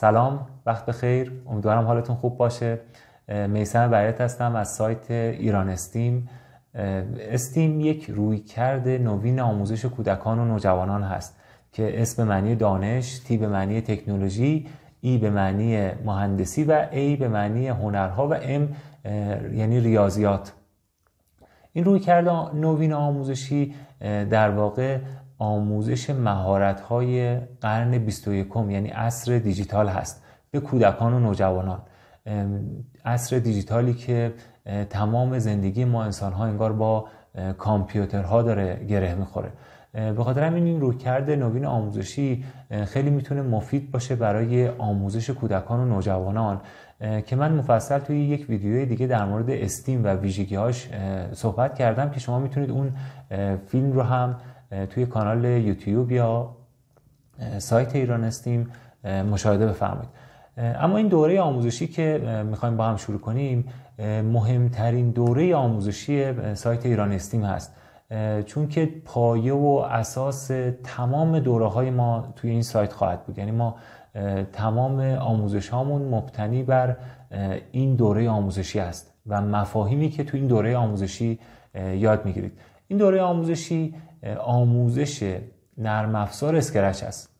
سلام وقت بخیر امیدوارم حالتون خوب باشه میسم برایت هستم از سایت ایران استیم استیم یک رویکرد نوین آموزش کودکان و نوجوانان هست که اسم به معنی دانش، تی به معنی تکنولوژی، ای به معنی مهندسی و ای به معنی هنرها و ام یعنی ریاضیات این رویکرد نوین آموزشی در واقع آموزش مهارت های قرن 21 یعنی عصر دیجیتال هست به کودکان و نوجوانان عصر دیجیتالی که تمام زندگی ما انسان ها انگار با کامپیوترها داره گره میخوره به خاطر همین این رویکرد نوین آموزشی خیلی میتونه مفید باشه برای آموزش کودکان و نوجوانان که من مفصل توی یک ویدیوی دیگه در مورد استیم و ویژگیهاش صحبت کردم که شما میتونید اون فیلم رو هم توی کانال یوتیوب یا سایت ایران استیم مشاهده بفرمایید اما این دوره آموزشی که میخوایم با هم شروع کنیم مهمترین دوره آموزشی سایت ایران استیم هست چون که پایه و اساس تمام دوره های ما توی این سایت خواهد بود یعنی ما تمام آموزش هامون مبتنی بر این دوره آموزشی هست و مفاهیمی که توی این دوره آموزشی یاد میگیرید این دوره آموزشی آموزش نرم افزار اسکرچ است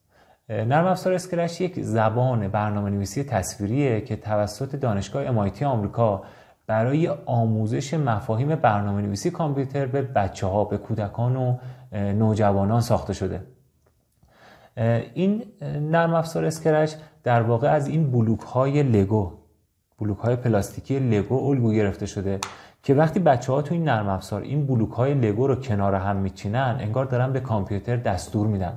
نرم افزار اسکرچ یک زبان برنامه نویسی تصویریه که توسط دانشگاه MIT آمریکا برای آموزش مفاهیم برنامه نویسی کامپیوتر به بچه ها به کودکان و نوجوانان ساخته شده این نرم افزار اسکرچ در واقع از این بلوک های لگو بلوک های پلاستیکی لگو الگو گرفته شده که وقتی بچه ها تو این نرم افزار این بلوک های لگو رو کنار هم میچینن انگار دارن به کامپیوتر دستور میدن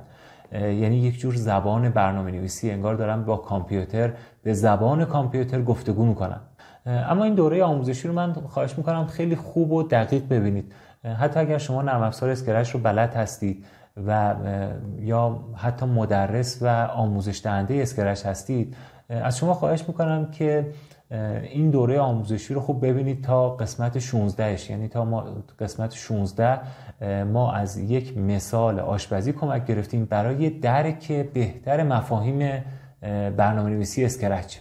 یعنی یک جور زبان برنامه نویسی انگار دارن با کامپیوتر به زبان کامپیوتر گفتگو میکنن اما این دوره آموزشی رو من خواهش میکنم خیلی خوب و دقیق ببینید حتی اگر شما نرم افزار اسکرش رو بلد هستید و یا حتی مدرس و آموزش دهنده اسکرش هستید از شما خواهش میکنم که این دوره آموزشی رو خوب ببینید تا قسمت 16 یعنی تا ما قسمت 16 ما از یک مثال آشپزی کمک گرفتیم برای درک بهتر مفاهیم برنامه نویسی اسکرچ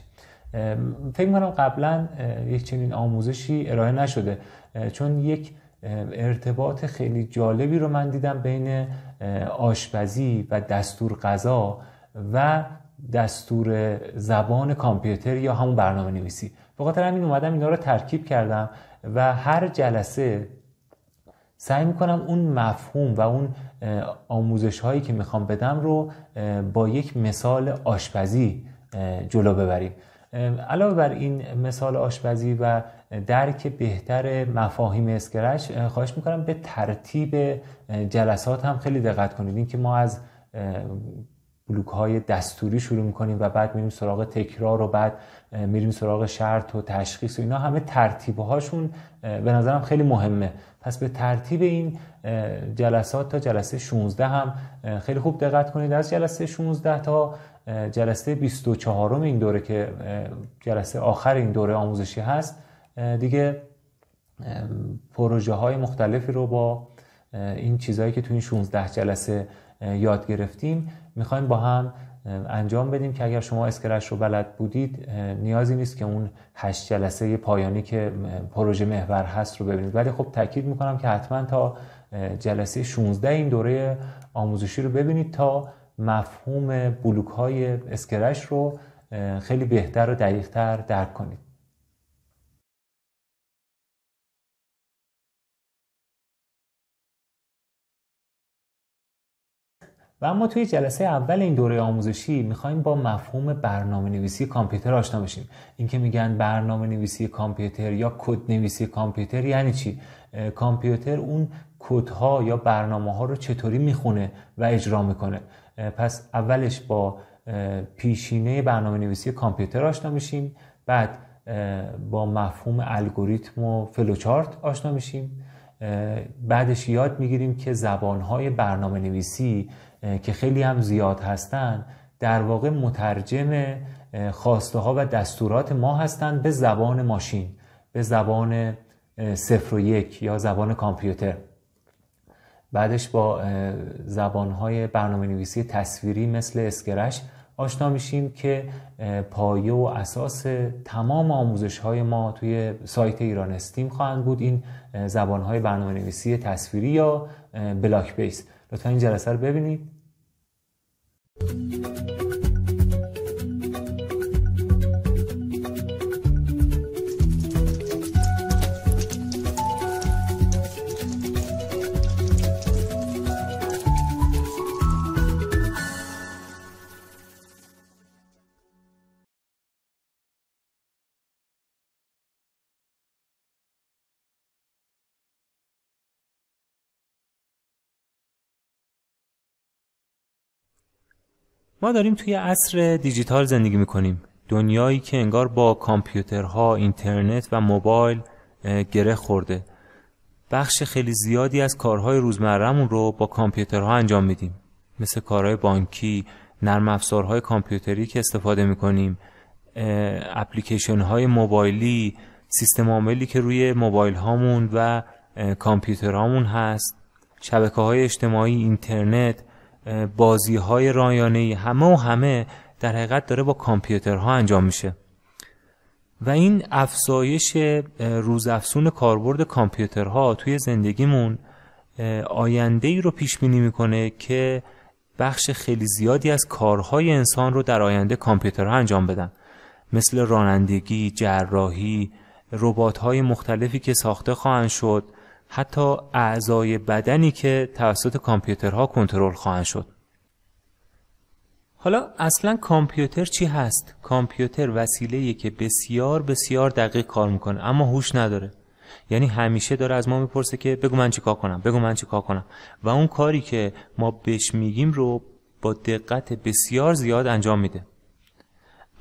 فکر میکنم قبلا یک چنین آموزشی ارائه نشده چون یک ارتباط خیلی جالبی رو من دیدم بین آشپزی و دستور غذا و دستور زبان کامپیوتر یا همون برنامه نویسی به خاطر همین اومدم اینا رو ترکیب کردم و هر جلسه سعی میکنم اون مفهوم و اون آموزش هایی که میخوام بدم رو با یک مثال آشپزی جلو ببریم علاوه بر این مثال آشپزی و درک بهتر مفاهیم اسکرچ خواهش میکنم به ترتیب جلسات هم خیلی دقت کنید اینکه ما از بلوک های دستوری شروع میکنیم و بعد میریم سراغ تکرار و بعد میریم سراغ شرط و تشخیص و اینا همه ترتیب هاشون به نظرم خیلی مهمه پس به ترتیب این جلسات تا جلسه 16 هم خیلی خوب دقت کنید از جلسه 16 تا جلسه 24 این دوره که جلسه آخر این دوره آموزشی هست دیگه پروژه های مختلفی رو با این چیزهایی که تو این 16 جلسه یاد گرفتیم میخوایم با هم انجام بدیم که اگر شما اسکرش رو بلد بودید نیازی نیست که اون هشت جلسه پایانی که پروژه محور هست رو ببینید ولی خب تاکید میکنم که حتما تا جلسه 16 این دوره آموزشی رو ببینید تا مفهوم بلوک های اسکرش رو خیلی بهتر و دقیقتر درک کنید و اما توی جلسه اول این دوره آموزشی میخوایم با مفهوم برنامه نویسی کامپیوتر آشنا بشیم اینکه میگن برنامه نویسی کامپیوتر یا کد نویسی کامپیوتر یعنی چی کامپیوتر اون کدها یا برنامه ها رو چطوری میخونه و اجرا میکنه پس اولش با پیشینه برنامه نویسی کامپیوتر آشنا میشیم بعد با مفهوم الگوریتم و فلوچارت آشنا میشیم بعدش یاد میگیریم که زبانهای برنامه نویسی که خیلی هم زیاد هستند در واقع مترجم خواسته ها و دستورات ما هستند به زبان ماشین به زبان صفر و یک یا زبان کامپیوتر بعدش با زبانهای برنامه نویسی تصویری مثل اسکرش آشنا میشیم که پایه و اساس تمام آموزش های ما توی سایت ایران استیم خواهند بود این زبانهای برنامه نویسی تصویری یا بلاک بیس لطفا این جلسه رو ببینید Música ما داریم توی عصر دیجیتال زندگی میکنیم دنیایی که انگار با کامپیوترها، اینترنت و موبایل گره خورده بخش خیلی زیادی از کارهای روزمرهمون رو با کامپیوترها انجام میدیم مثل کارهای بانکی، نرم افزارهای کامپیوتری که استفاده میکنیم اپلیکیشن های موبایلی سیستم عاملی که روی موبایل هامون و کامپیوتر هست شبکه های اجتماعی اینترنت بازی های رایانه ای همه و همه در حقیقت داره با کامپیوترها انجام میشه و این افزایش روزافزون کاربرد کامپیوترها توی زندگیمون آینده ای رو پیش بینی میکنه که بخش خیلی زیادی از کارهای انسان رو در آینده کامپیوترها انجام بدن مثل رانندگی، جراحی، های مختلفی که ساخته خواهند شد حتی اعضای بدنی که توسط کامپیوترها کنترل خواهند شد حالا اصلا کامپیوتر چی هست؟ کامپیوتر وسیله که بسیار بسیار دقیق کار میکنه اما هوش نداره یعنی همیشه داره از ما میپرسه که بگو من چیکار کنم بگو من چیکار کنم و اون کاری که ما بهش میگیم رو با دقت بسیار زیاد انجام میده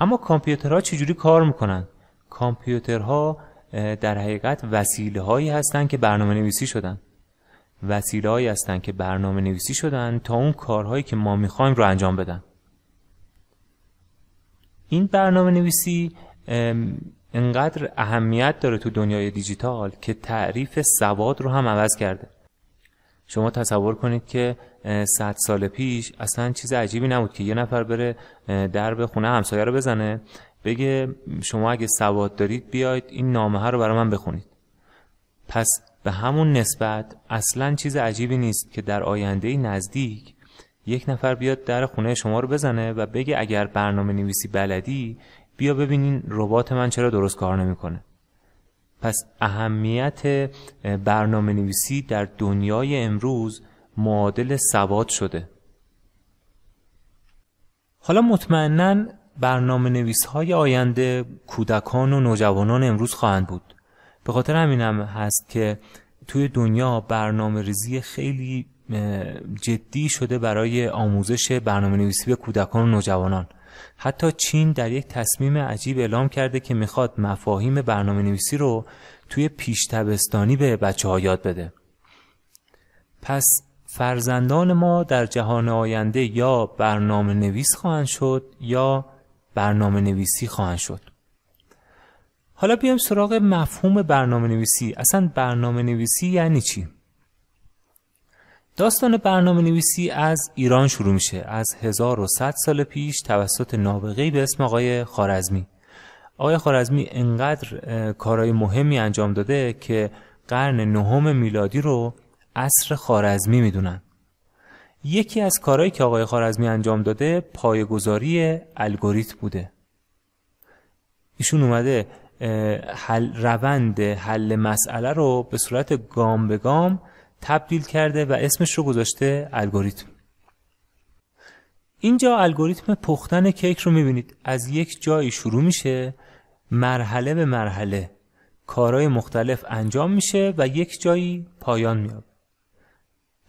اما کامپیوترها چجوری کار میکنن کامپیوترها در حقیقت وسیله هایی هستند که برنامه نویسی شدن وسیله هایی هستن که برنامه نویسی شدن تا اون کارهایی که ما میخوایم رو انجام بدن این برنامه نویسی انقدر اهمیت داره تو دنیای دیجیتال که تعریف سواد رو هم عوض کرده شما تصور کنید که صد سال پیش اصلا چیز عجیبی نبود که یه نفر بره درب خونه همسایه رو بزنه بگه شما اگه سواد دارید بیاید این نامه ها رو برای من بخونید پس به همون نسبت اصلا چیز عجیبی نیست که در آینده نزدیک یک نفر بیاد در خونه شما رو بزنه و بگه اگر برنامه نویسی بلدی بیا ببینین ربات من چرا درست کار نمیکنه پس اهمیت برنامه نویسی در دنیای امروز معادل سواد شده حالا مطمئنا برنامه نویس های آینده کودکان و نوجوانان امروز خواهند بود به خاطر همینم هست که توی دنیا برنامه ریزی خیلی جدی شده برای آموزش برنامه نویسی به کودکان و نوجوانان حتی چین در یک تصمیم عجیب اعلام کرده که میخواد مفاهیم برنامه نویسی رو توی پیشتبستانی به بچه ها یاد بده پس فرزندان ما در جهان آینده یا برنامه نویس خواهند شد یا برنامه نویسی خواهند شد حالا بیایم سراغ مفهوم برنامه نویسی اصلا برنامه نویسی یعنی چی؟ داستان برنامه نویسی از ایران شروع میشه از 1100 سال پیش توسط نابغه‌ای به اسم آقای خارزمی آقای خارزمی انقدر کارهای مهمی انجام داده که قرن نهم میلادی رو عصر خارزمی میدونن یکی از کارهایی که آقای خارزمی انجام داده پایگذاری الگوریتم بوده ایشون اومده حل روند حل مسئله رو به صورت گام به گام تبدیل کرده و اسمش رو گذاشته الگوریتم اینجا الگوریتم پختن کیک رو میبینید از یک جایی شروع میشه مرحله به مرحله کارهای مختلف انجام میشه و یک جایی پایان میاد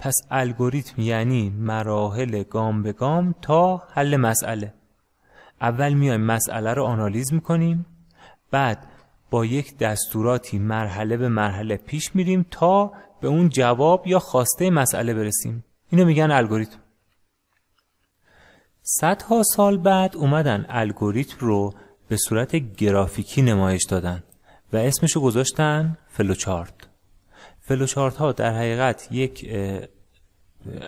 پس الگوریتم یعنی مراحل گام به گام تا حل مسئله اول میایم مسئله رو آنالیز میکنیم بعد با یک دستوراتی مرحله به مرحله پیش میریم تا به اون جواب یا خواسته مسئله برسیم اینو میگن الگوریتم صدها سال بعد اومدن الگوریتم رو به صورت گرافیکی نمایش دادن و اسمشو گذاشتن فلوچارت فلوچارت ها در حقیقت یک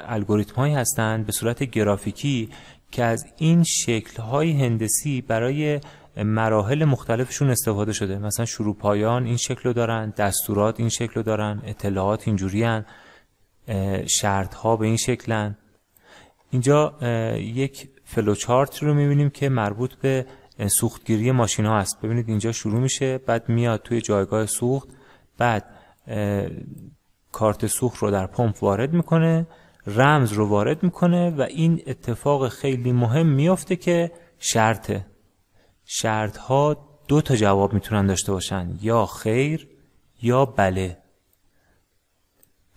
الگوریتم هایی هستند به صورت گرافیکی که از این شکل های هندسی برای مراحل مختلفشون استفاده شده مثلا شروع پایان این شکل رو دارن دستورات این شکل رو دارن اطلاعات اینجوری شرط ها به این شکلن اینجا یک فلوچارت رو میبینیم که مربوط به سوختگیری ماشین ها است ببینید اینجا شروع میشه بعد میاد توی جایگاه سوخت بعد کارت سوخت رو در پمپ وارد میکنه رمز رو وارد میکنه و این اتفاق خیلی مهم میافته که شرطه شرط ها دو تا جواب میتونن داشته باشن یا خیر یا بله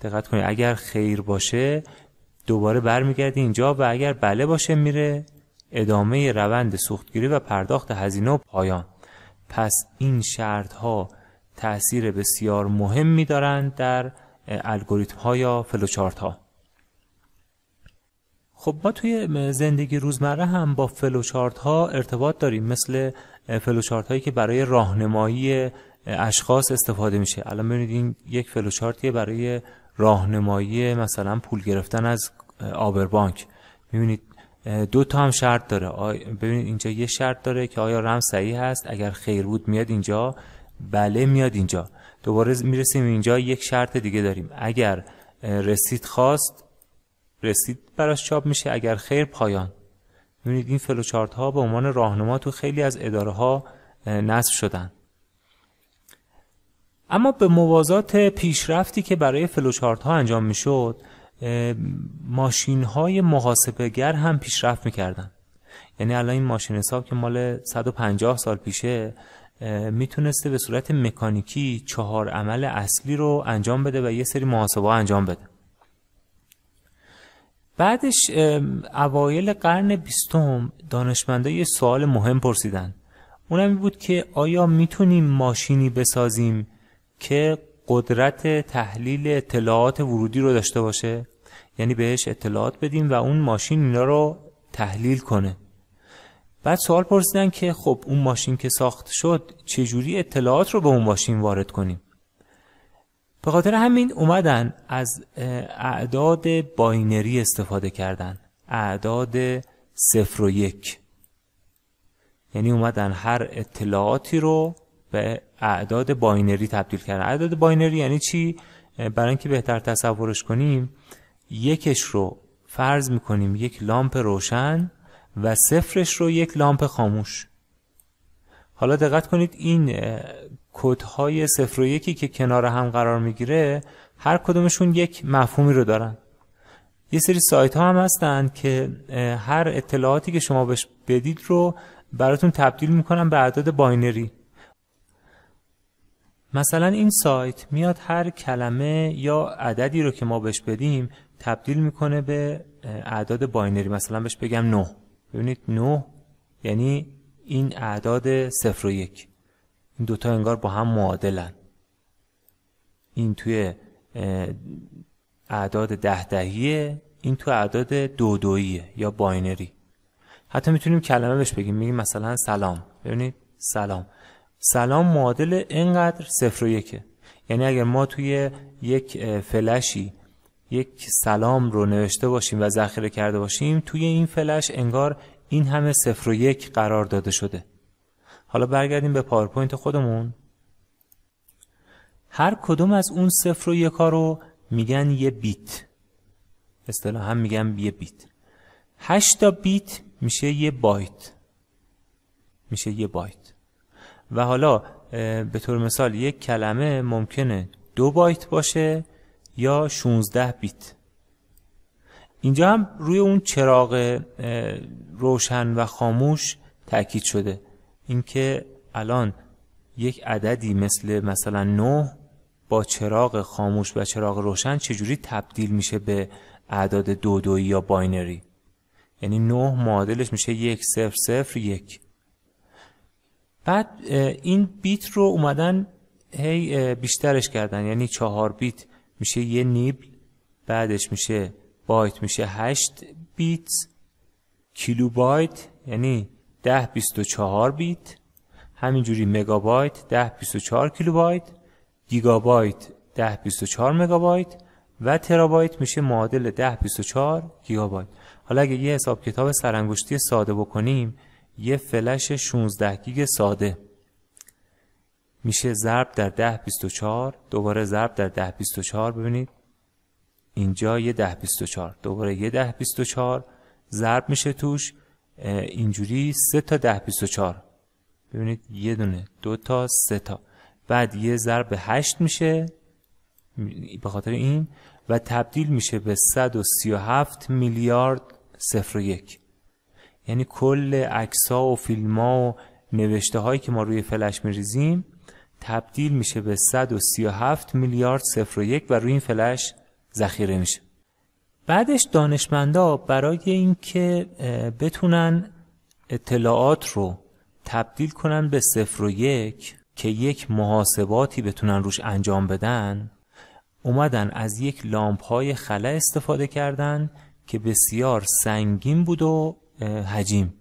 دقت کنید اگر خیر باشه دوباره برمیگرده اینجا و اگر بله باشه میره ادامه روند سوختگیری و پرداخت هزینه و پایان پس این شرط ها تاثیر بسیار می دارند در الگوریتم ها یا فلوچارت ها خب ما توی زندگی روزمره هم با فلوچارت ها ارتباط داریم مثل فلوچارت هایی که برای راهنمایی اشخاص استفاده میشه الان ببینید این یک فلوچارتیه برای راهنمایی مثلا پول گرفتن از آبر بانک میبینید دو تا هم شرط داره ببینید اینجا یه شرط داره که آیا رم صحیح هست اگر خیر بود میاد اینجا بله میاد اینجا دوباره میرسیم اینجا یک شرط دیگه داریم اگر رسید خواست رسید براش چاپ میشه اگر خیر پایان میبینید این فلوچارت ها به عنوان راهنما تو خیلی از اداره ها نصب شدن اما به موازات پیشرفتی که برای فلوچارت ها انجام میشد ماشین های محاسبگر هم پیشرفت میکردن یعنی الان این ماشین حساب که مال 150 سال پیشه میتونسته به صورت مکانیکی چهار عمل اصلی رو انجام بده و یه سری محاسبه انجام بده بعدش اوایل قرن بیستم دانشمندا یه سوال مهم پرسیدن اونم این بود که آیا میتونیم ماشینی بسازیم که قدرت تحلیل اطلاعات ورودی رو داشته باشه یعنی بهش اطلاعات بدیم و اون ماشین اینا رو تحلیل کنه بعد سوال پرسیدن که خب اون ماشین که ساخت شد چجوری اطلاعات رو به اون ماشین وارد کنیم به خاطر همین اومدن از اعداد باینری استفاده کردن اعداد صفر و یک یعنی اومدن هر اطلاعاتی رو به اعداد باینری تبدیل کردن اعداد باینری یعنی چی؟ برای اینکه بهتر تصورش کنیم یکش رو فرض میکنیم یک لامپ روشن و صفرش رو یک لامپ خاموش حالا دقت کنید این کدهای صفر و یکی که کنار هم قرار میگیره هر کدومشون یک مفهومی رو دارن یه سری سایت ها هم هستن که هر اطلاعاتی که شما بهش بدید رو براتون تبدیل میکنن به اعداد باینری مثلا این سایت میاد هر کلمه یا عددی رو که ما بهش بدیم تبدیل میکنه به اعداد باینری مثلا بهش بگم 9 ببینید 9 یعنی این اعداد 0 و 1 این دوتا انگار با هم معادلن این توی اعداد ده دهیه این تو اعداد دو یا باینری حتی میتونیم کلمه بهش بگیم میگیم مثلا سلام ببینید سلام سلام معادل اینقدر صفر و یکه یعنی اگر ما توی یک فلشی یک سلام رو نوشته باشیم و ذخیره کرده باشیم توی این فلش انگار این همه صفر و یک قرار داده شده حالا برگردیم به پاورپوینت خودمون هر کدوم از اون صفر و یک رو میگن یه بیت اصطلاح هم میگن یه بیت هشتا بیت میشه یه بایت میشه یه بایت و حالا به طور مثال یک کلمه ممکنه دو بایت باشه یا 16 بیت اینجا هم روی اون چراغ روشن و خاموش تاکید شده اینکه الان یک عددی مثل مثلا 9 با چراغ خاموش و چراغ روشن چجوری تبدیل میشه به اعداد دو یا باینری یعنی 9 معادلش میشه یک صفر صفر یک بعد این بیت رو اومدن هی بیشترش کردن یعنی چهار بیت میشه یه نیبل بعدش میشه بایت میشه 8 بیت کیلوبایت یعنی 10 24 بیت همینجوری مگابایت 10 24 کیلوبایت گیگابایت 10 24 مگابایت و ترابایت میشه معادل 10 24 گیگابایت حالا اگه یه حساب کتاب سرانگشتی ساده بکنیم یه فلش 16 گیگ ساده میشه ضرب در 1024 دوباره ضرب در 1024 ببینید اینجا یه 1024 دوباره یه 1024 ضرب میشه توش اینجوری 3 تا 1024 ببینید یه دونه دو تا سه تا بعد یه ضرب 8 میشه به خاطر این و تبدیل میشه به 137 میلیارد 01 یعنی کل عکس ها و فیلم ها و نوشته هایی که ما روی فلش میریزیم تبدیل میشه به 137 میلیارد صفر و یک و روی این فلش ذخیره میشه بعدش دانشمندا برای اینکه بتونن اطلاعات رو تبدیل کنن به صفر و یک که یک محاسباتی بتونن روش انجام بدن اومدن از یک لامپ های خلا استفاده کردن که بسیار سنگین بود و حجیم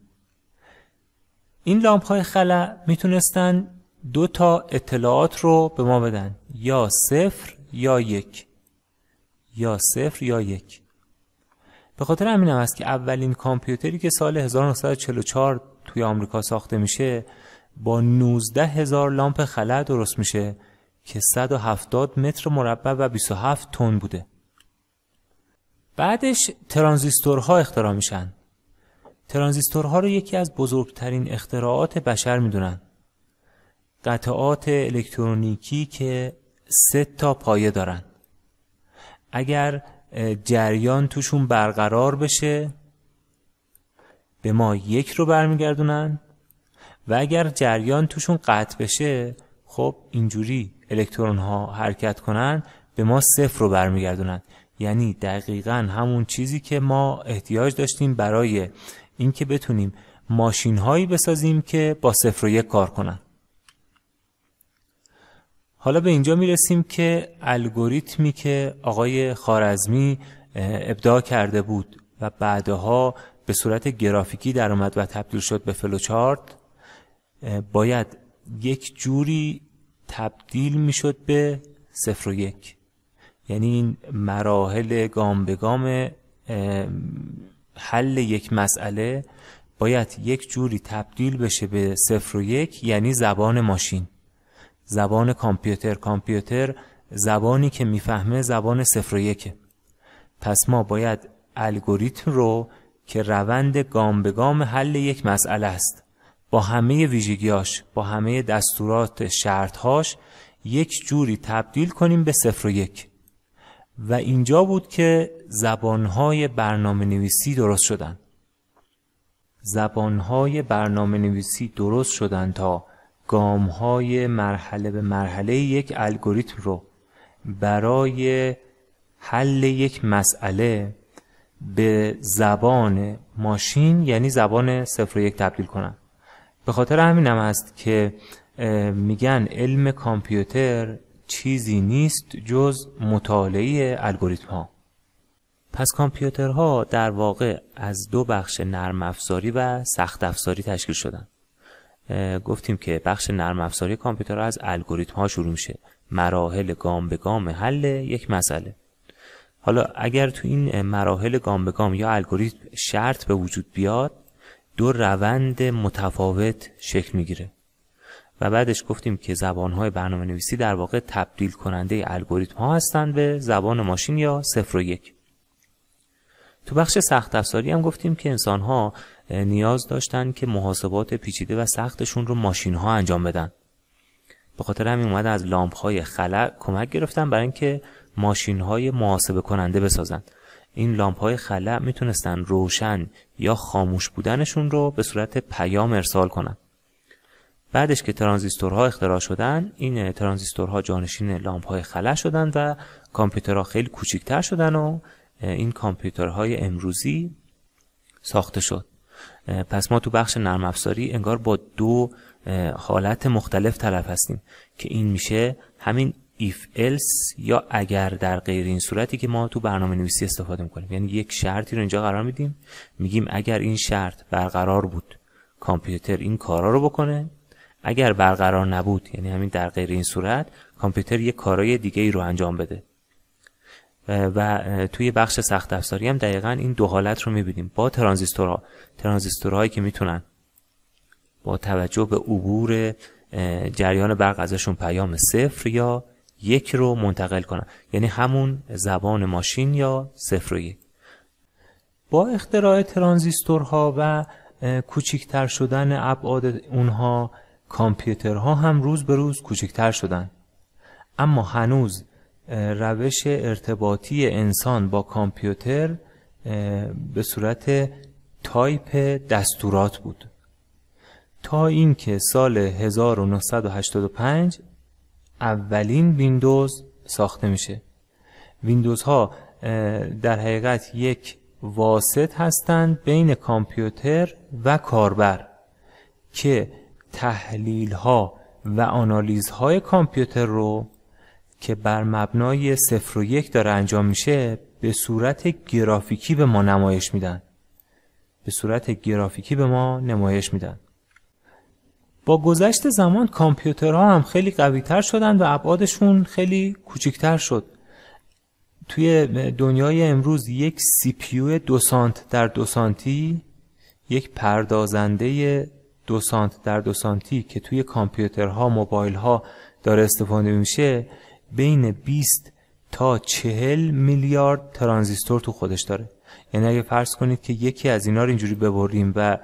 این لامپ های خلا میتونستن دو تا اطلاعات رو به ما بدن یا صفر یا یک یا صفر یا یک به خاطر همین هم که اولین کامپیوتری که سال 1944 توی آمریکا ساخته میشه با 19 هزار لامپ خلا درست میشه که 170 متر مربع و 27 تن بوده بعدش ترانزیستورها اختراع میشن ترانزیستورها رو یکی از بزرگترین اختراعات بشر میدونن قطعات الکترونیکی که سه تا پایه دارن اگر جریان توشون برقرار بشه به ما یک رو برمیگردونن و اگر جریان توشون قطع بشه خب اینجوری الکترون ها حرکت کنن به ما صفر رو برمیگردونن یعنی دقیقا همون چیزی که ما احتیاج داشتیم برای اینکه بتونیم ماشین هایی بسازیم که با صفر و یک کار کنن حالا به اینجا میرسیم که الگوریتمی که آقای خارزمی ابداع کرده بود و بعدها به صورت گرافیکی در اومد و تبدیل شد به فلوچارت باید یک جوری تبدیل میشد به صفر و یک یعنی این مراحل گام به گام حل یک مسئله باید یک جوری تبدیل بشه به صفر و یک یعنی زبان ماشین زبان کامپیوتر کامپیوتر زبانی که میفهمه زبان صفر و یکه پس ما باید الگوریتم رو که روند گام به گام حل یک مسئله است با همه ویژگیاش با همه دستورات شرطهاش یک جوری تبدیل کنیم به صفر و یک و اینجا بود که زبانهای برنامه نویسی درست شدن زبانهای برنامه نویسی درست شدن تا گام های مرحله به مرحله یک الگوریتم رو برای حل یک مسئله به زبان ماشین یعنی زبان صفر و یک تبدیل کنن به خاطر همین هم هست که میگن علم کامپیوتر چیزی نیست جز مطالعه الگوریتم ها پس کامپیوترها در واقع از دو بخش نرم افزاری و سخت افزاری تشکیل شدن گفتیم که بخش نرم افزاری کامپیوتر از الگوریتم ها شروع میشه مراحل گام به گام حل یک مسئله حالا اگر تو این مراحل گام به گام یا الگوریتم شرط به وجود بیاد دو روند متفاوت شکل میگیره و بعدش گفتیم که زبانهای برنامه نویسی در واقع تبدیل کننده الگوریتم ها هستند به زبان ماشین یا صفر و یک تو بخش سخت افزاری هم گفتیم که انسان ها نیاز داشتن که محاسبات پیچیده و سختشون رو ماشین ها انجام بدن به خاطر همین اومده از لامپ های کمک گرفتن برای اینکه ماشین های محاسبه کننده بسازن این لامپ های خلق میتونستن روشن یا خاموش بودنشون رو به صورت پیام ارسال کنن بعدش که ترانزیستورها اختراع شدن این ترانزیستورها جانشین لامپ های خلق شدن و کامپیوترها خیلی کوچکتر شدن و این کامپیوترهای امروزی ساخته شد پس ما تو بخش نرم افزاری انگار با دو حالت مختلف طرف هستیم که این میشه همین if else یا اگر در غیر این صورتی که ما تو برنامه نویسی استفاده میکنیم یعنی یک شرطی رو اینجا قرار میدیم میگیم اگر این شرط برقرار بود کامپیوتر این کارا رو بکنه اگر برقرار نبود یعنی همین در غیر این صورت کامپیوتر یک کارای دیگه ای رو انجام بده و توی بخش سخت افزاری هم دقیقا این دو حالت رو میبینیم با ترانزیستورها ترانزیستورهایی که میتونن با توجه به عبور جریان برق ازشون پیام صفر یا یک رو منتقل کنن یعنی همون زبان ماشین یا صفر و یک با اختراع ترانزیستورها و کوچکتر شدن ابعاد اونها کامپیوترها هم روز به روز کوچکتر شدن اما هنوز روش ارتباطی انسان با کامپیوتر به صورت تایپ دستورات بود تا اینکه سال 1985 اولین ویندوز ساخته میشه ویندوز ها در حقیقت یک واسط هستند بین کامپیوتر و کاربر که تحلیل ها و آنالیز های کامپیوتر رو که بر مبنای صفر و یک داره انجام میشه به صورت گرافیکی به ما نمایش میدن به صورت گرافیکی به ما نمایش میدن با گذشت زمان کامپیوترها هم خیلی قویتر شدن و ابعادشون خیلی کوچکتر شد توی دنیای امروز یک سی پیو دو سانت در دو سانتی یک پردازنده دو سانت در دو سانتی که توی کامپیوترها ها داره استفاده میشه بین 20 تا 40 میلیارد ترانزیستور تو خودش داره یعنی اگه فرض کنید که یکی از اینا رو اینجوری ببریم و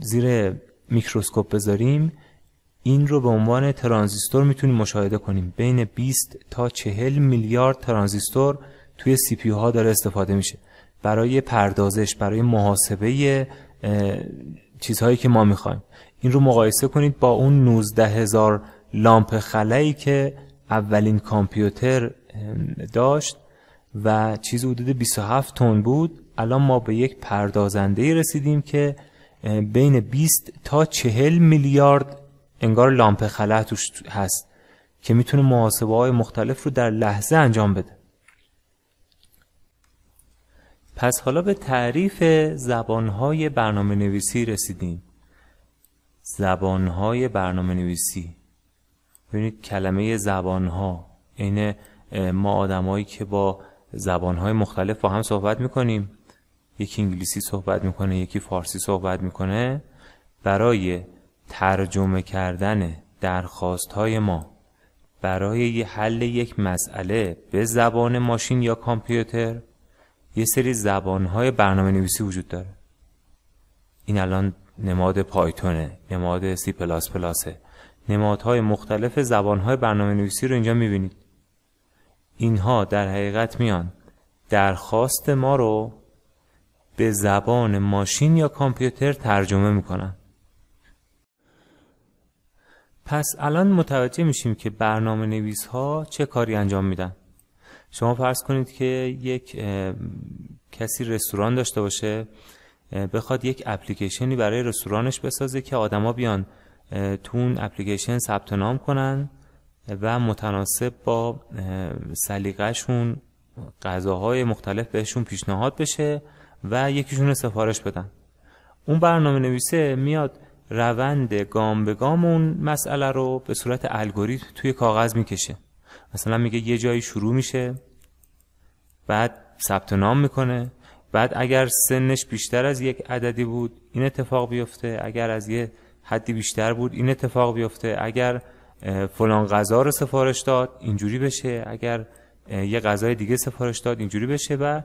زیر میکروسکوپ بذاریم این رو به عنوان ترانزیستور میتونیم مشاهده کنیم بین 20 تا 40 میلیارد ترانزیستور توی سی پی ها داره استفاده میشه برای پردازش برای محاسبه چیزهایی که ما میخوایم این رو مقایسه کنید با اون 19 هزار لامپ خلایی که اولین کامپیوتر داشت و چیز حدود 27 تن بود الان ما به یک پردازنده رسیدیم که بین 20 تا 40 میلیارد انگار لامپ خلا توش هست که میتونه محاسبه های مختلف رو در لحظه انجام بده پس حالا به تعریف زبانهای برنامه نویسی رسیدیم زبانهای برنامه نویسی ببینید کلمه ها عین یعنی، ما آدمایی که با های مختلف با هم صحبت میکنیم یکی انگلیسی صحبت میکنه یکی فارسی صحبت میکنه برای ترجمه کردن درخواست های ما برای حل یک مسئله به زبان ماشین یا کامپیوتر یه سری زبان های برنامه نویسی وجود داره این الان نماد پایتونه نماد سی پلاس پلاسه نمادهای مختلف زبانهای برنامه نویسی رو اینجا میبینید اینها در حقیقت میان درخواست ما رو به زبان ماشین یا کامپیوتر ترجمه میکنن پس الان متوجه میشیم که برنامه نویس ها چه کاری انجام میدن شما فرض کنید که یک کسی رستوران داشته باشه بخواد یک اپلیکیشنی برای رستورانش بسازه که آدما بیان تو اون اپلیکیشن ثبت نام کنن و متناسب با سلیقهشون غذاهای مختلف بهشون پیشنهاد بشه و یکیشون رو سفارش بدن اون برنامه نویسه میاد روند گام به گام اون مسئله رو به صورت الگوریتم توی کاغذ میکشه مثلا میگه یه جایی شروع میشه بعد ثبت نام میکنه بعد اگر سنش بیشتر از یک عددی بود این اتفاق بیفته اگر از یه حدی بیشتر بود این اتفاق بیفته اگر فلان غذا رو سفارش داد اینجوری بشه اگر یه غذای دیگه سفارش داد اینجوری بشه و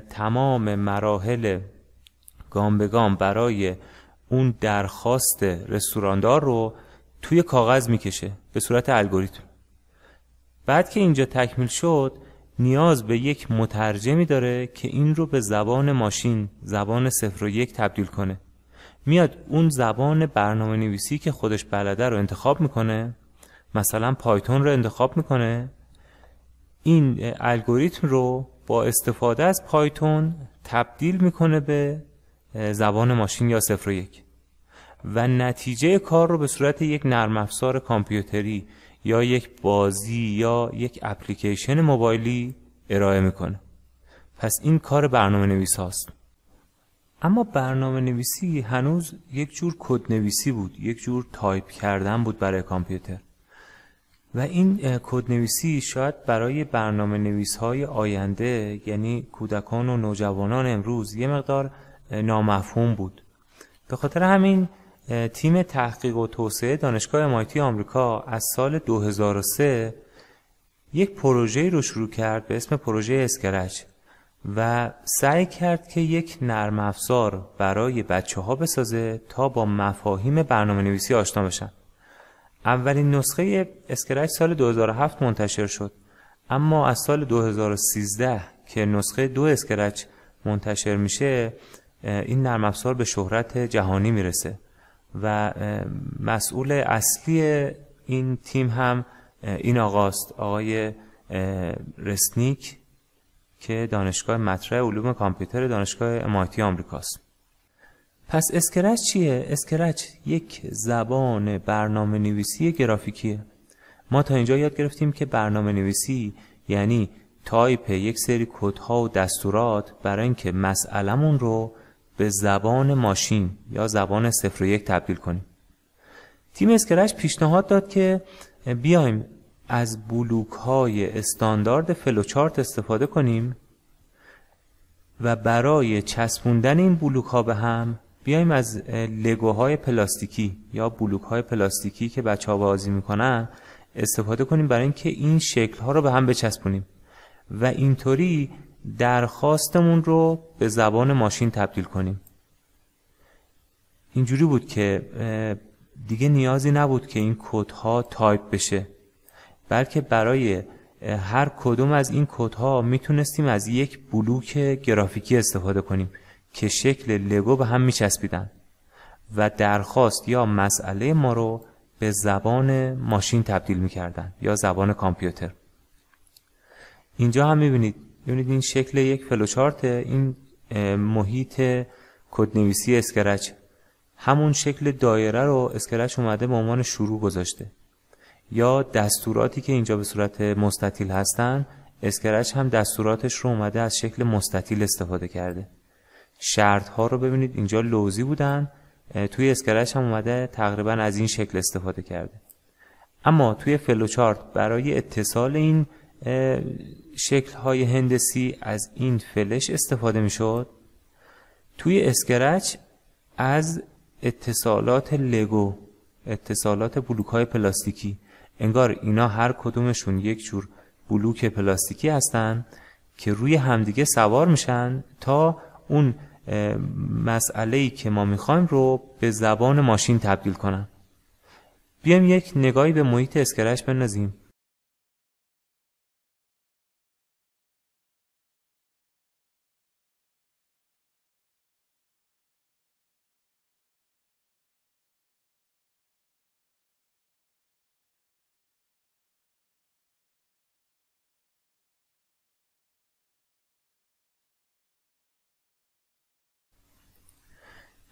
تمام مراحل گام به گام برای اون درخواست رستوراندار رو توی کاغذ میکشه به صورت الگوریتم بعد که اینجا تکمیل شد نیاز به یک مترجمی داره که این رو به زبان ماشین زبان صفر و یک تبدیل کنه میاد اون زبان برنامه نویسی که خودش بلده رو انتخاب میکنه مثلا پایتون رو انتخاب میکنه این الگوریتم رو با استفاده از پایتون تبدیل میکنه به زبان ماشین یا صفر و یک و نتیجه کار رو به صورت یک نرم افزار کامپیوتری یا یک بازی یا یک اپلیکیشن موبایلی ارائه میکنه پس این کار برنامه نویس هاست اما برنامه نویسی هنوز یک جور کد نویسی بود یک جور تایپ کردن بود برای کامپیوتر و این کد نویسی شاید برای برنامه نویس های آینده یعنی کودکان و نوجوانان امروز یه مقدار نامفهوم بود به خاطر همین تیم تحقیق و توسعه دانشگاه MIT آمریکا از سال 2003 یک پروژه رو شروع کرد به اسم پروژه اسکرچ و سعی کرد که یک نرم افزار برای بچه ها بسازه تا با مفاهیم برنامه نویسی آشنا بشن اولین نسخه اسکرچ سال 2007 منتشر شد اما از سال 2013 که نسخه دو اسکرچ منتشر میشه این نرم افزار به شهرت جهانی میرسه و مسئول اصلی این تیم هم این آقاست آقای رسنیک که دانشگاه مطرح علوم کامپیوتر دانشگاه MIT آمریکاست پس اسکرچ چیه؟ اسکرچ یک زبان برنامه نویسی گرافیکیه ما تا اینجا یاد گرفتیم که برنامه نویسی یعنی تایپ یک سری کودها و دستورات برای اینکه مسئلمون رو به زبان ماشین یا زبان صفر و یک تبدیل کنیم تیم اسکرچ پیشنهاد داد که بیایم از بلوک های استاندارد فلوچارت استفاده کنیم و برای چسبوندن این بلوک ها به هم بیایم از لگوهای پلاستیکی یا بلوک های پلاستیکی که بچه ها بازی میکنن استفاده کنیم برای اینکه این شکل ها رو به هم بچسبونیم و اینطوری درخواستمون رو به زبان ماشین تبدیل کنیم اینجوری بود که دیگه نیازی نبود که این کد ها تایپ بشه بلکه برای هر کدوم از این کدها میتونستیم از یک بلوک گرافیکی استفاده کنیم که شکل لگو به هم میچسبیدن و درخواست یا مسئله ما رو به زبان ماشین تبدیل میکردن یا زبان کامپیوتر اینجا هم میبینید میبینید این شکل یک فلوچارت این محیط کدنویسی اسکرچ همون شکل دایره رو اسکرچ اومده به عنوان شروع گذاشته یا دستوراتی که اینجا به صورت مستطیل هستن اسکرچ هم دستوراتش رو اومده از شکل مستطیل استفاده کرده شرط ها رو ببینید اینجا لوزی بودن توی اسکرچ هم اومده تقریبا از این شکل استفاده کرده اما توی فلوچارت برای اتصال این شکل های هندسی از این فلش استفاده می توی اسکرچ از اتصالات لگو اتصالات بلوک های پلاستیکی انگار اینا هر کدومشون یک جور بلوک پلاستیکی هستن که روی همدیگه سوار میشن تا اون مسئله که ما میخوایم رو به زبان ماشین تبدیل کنن بیایم یک نگاهی به محیط اسکرش بندازیم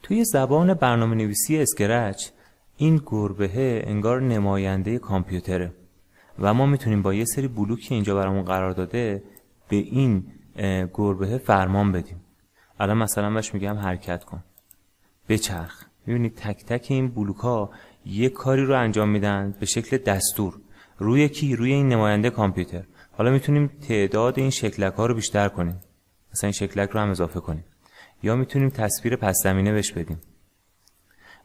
توی زبان برنامه نویسی اسکرچ این گربهه انگار نماینده کامپیوتره و ما میتونیم با یه سری بلوک اینجا برامون قرار داده به این گربه فرمان بدیم الان مثلا بهش میگم حرکت کن بچرخ میبینید تک تک این بلوک ها یه کاری رو انجام میدن به شکل دستور روی کی روی این نماینده کامپیوتر حالا میتونیم تعداد این شکلک ها رو بیشتر کنیم مثلا این شکلک رو هم اضافه کنیم یا میتونیم تصویر پس زمینه بهش بدیم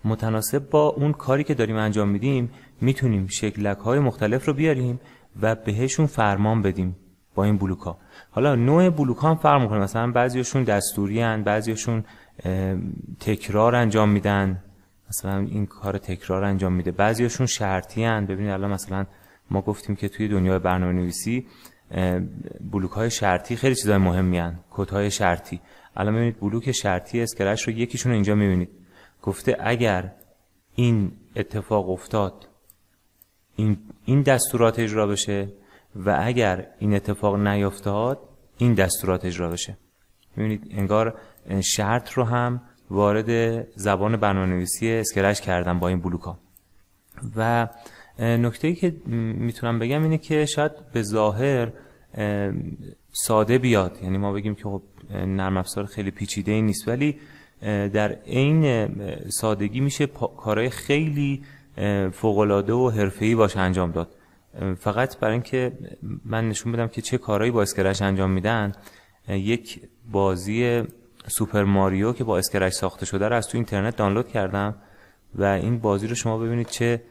متناسب با اون کاری که داریم انجام میدیم میتونیم شکلک های مختلف رو بیاریم و بهشون فرمان بدیم با این بلوک ها حالا نوع بلوک ها هم فرق میکنه مثلا بعضیشون دستوری هن بعضیشون تکرار انجام میدن مثلا این کار تکرار انجام میده بعضیشون شرطی هن ببینید الان مثلا ما گفتیم که توی دنیای برنامه نویسی بلوک های شرطی خیلی چیزای مهمی هن های شرطی الان ببینید بلوک شرطی اسکرش رو یکیشون رو اینجا میبینید گفته اگر این اتفاق افتاد این, این دستورات اجرا بشه و اگر این اتفاق نیفتاد این دستورات اجرا بشه میبینید انگار شرط رو هم وارد زبان برنامه‌نویسی اسکرش کردم با این بلوک ها و نکته ای که میتونم بگم اینه که شاید به ظاهر ساده بیاد یعنی ما بگیم که خب نرم افزار خیلی پیچیده ای نیست ولی در عین سادگی میشه کارهای خیلی العاده و ای باش انجام داد فقط برای اینکه من نشون بدم که چه کارهایی با اسکرچ انجام میدن یک بازی سوپر ماریو که با اسکرچ ساخته شده رو از تو اینترنت دانلود کردم و این بازی رو شما ببینید چه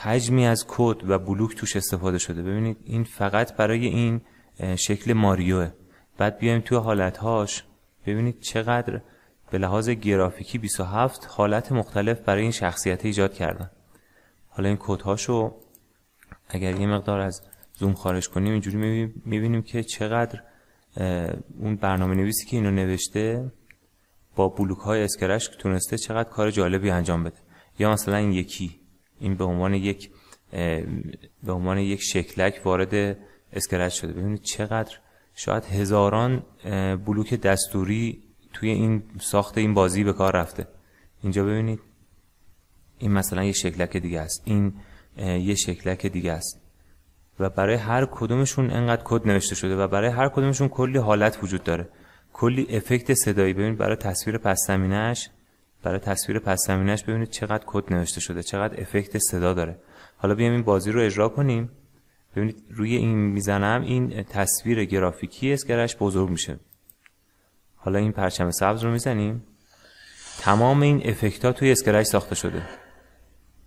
حجمی از کد و بلوک توش استفاده شده ببینید این فقط برای این شکل ماریوه بعد بیایم توی حالتهاش ببینید چقدر به لحاظ گرافیکی 27 حالت مختلف برای این شخصیت ایجاد کردن حالا این کدهاشو اگر یه مقدار از زوم خارج کنیم اینجوری میبینیم که چقدر اون برنامه نویسی که اینو نوشته با بلوک های اسکرش تونسته چقدر کار جالبی انجام بده یا مثلا این یکی این به عنوان یک به عنوان یک شکلک وارد اسکرچ شده ببینید چقدر شاید هزاران بلوک دستوری توی این ساخت این بازی به کار رفته اینجا ببینید این مثلا یه شکلک دیگه است این یه شکلک دیگه است و برای هر کدومشون انقدر کد نوشته شده و برای هر کدومشون کلی حالت وجود داره کلی افکت صدایی ببینید برای تصویر پس برای تصویر پس ببینید چقدر کد نوشته شده چقدر افکت صدا داره حالا بیایم این بازی رو اجرا کنیم ببینید روی این میزنم این تصویر گرافیکی اسکرش بزرگ میشه حالا این پرچم سبز رو میزنیم تمام این افکت ها توی اسکرش ساخته شده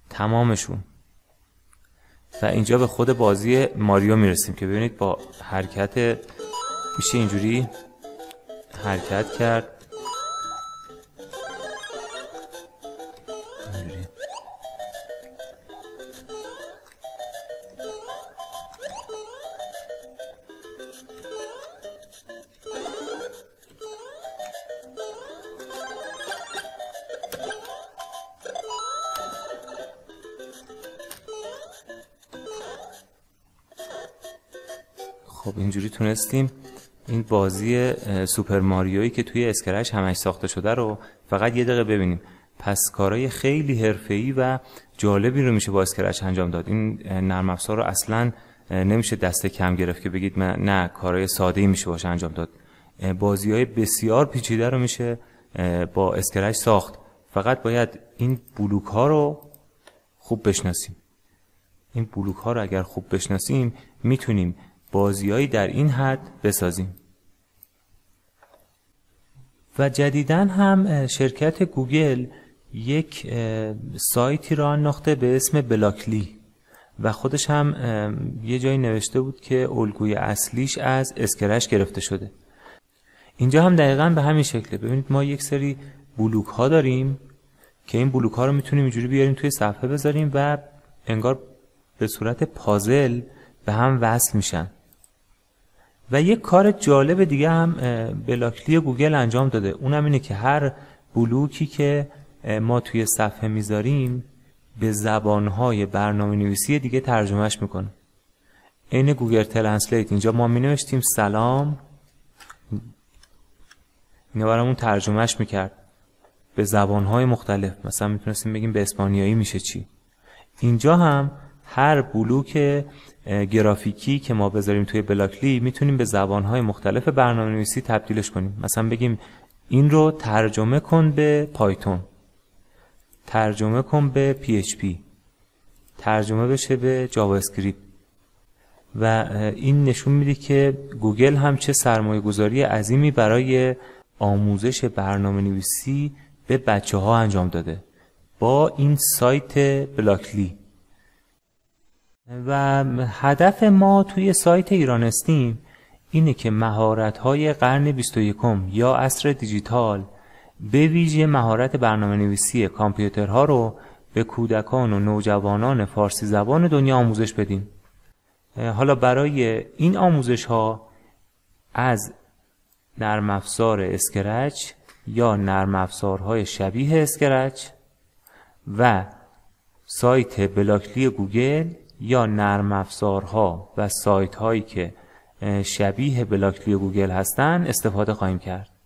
تمامشون و اینجا به خود بازی ماریو میرسیم که ببینید با حرکت میشه اینجوری حرکت کرد تونستیم این بازی سوپر ماریویی که توی اسکرش همش ساخته شده رو فقط یه دقیقه ببینیم پس کارهای خیلی حرفه‌ای و جالبی رو میشه با اسکرش انجام داد این نرم افزار رو اصلا نمیشه دست کم گرفت که بگید نه کارهای ساده میشه باشه انجام داد بازی های بسیار پیچیده رو میشه با اسکرش ساخت فقط باید این بلوک ها رو خوب بشناسیم این بلوک ها رو اگر خوب بشناسیم میتونیم بازیایی در این حد بسازیم و جدیدا هم شرکت گوگل یک سایتی را انداخته به اسم بلاکلی و خودش هم یه جایی نوشته بود که الگوی اصلیش از اسکرش گرفته شده اینجا هم دقیقا به همین شکله ببینید ما یک سری بلوک ها داریم که این بلوک ها رو میتونیم اینجوری بیاریم توی صفحه بذاریم و انگار به صورت پازل به هم وصل میشن و یک کار جالب دیگه هم بلاکلی گوگل انجام داده اونم اینه که هر بلوکی که ما توی صفحه میذاریم به زبانهای برنامه نویسی دیگه ترجمهش میکنه این گوگل ترنسلیت اینجا ما می نوشتیم سلام اینه برامون ترجمهش میکرد به زبانهای مختلف مثلا میتونستیم بگیم به اسپانیایی میشه چی اینجا هم هر بلوک گرافیکی که ما بذاریم توی بلاکلی میتونیم به زبانهای مختلف برنامه نویسی تبدیلش کنیم مثلا بگیم این رو ترجمه کن به پایتون ترجمه کن به پی اچ پی ترجمه بشه به جاوا اسکریپت و این نشون میده که گوگل هم چه سرمایه گذاری عظیمی برای آموزش برنامه نویسی به بچه ها انجام داده با این سایت بلاکلی و هدف ما توی سایت ایران استیم اینه که مهارت های قرن 21 یا عصر دیجیتال به ویژه مهارت برنامه نویسی کامپیوترها رو به کودکان و نوجوانان فارسی زبان دنیا آموزش بدیم حالا برای این آموزش ها از نرم اسکرچ یا نرم های شبیه اسکرچ و سایت بلاکلی گوگل یا نرم افزارها و سایت هایی که شبیه بلاکلی گوگل هستن استفاده خواهیم کرد